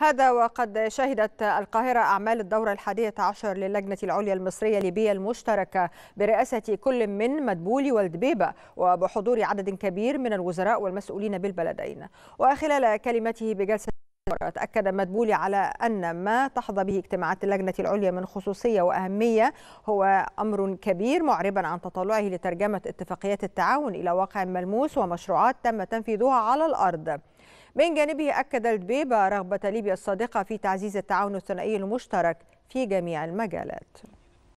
هذا وقد شهدت القاهرة أعمال الدورة الحادية عشر للجنة العليا المصرية ليبيا المشتركة برئاسة كل من مدبولي والدبيبة وبحضور عدد كبير من الوزراء والمسؤولين بالبلدين وخلال كلمته بجلسة أكد مدبولي على أن ما تحظى به اجتماعات اللجنة العليا من خصوصية وأهمية هو أمر كبير معربا عن تطلعه لترجمة اتفاقيات التعاون إلى واقع ملموس ومشروعات تم تنفيذها على الأرض من جانبه أكد البيبا رغبة ليبيا الصادقة في تعزيز التعاون الثنائي المشترك في جميع المجالات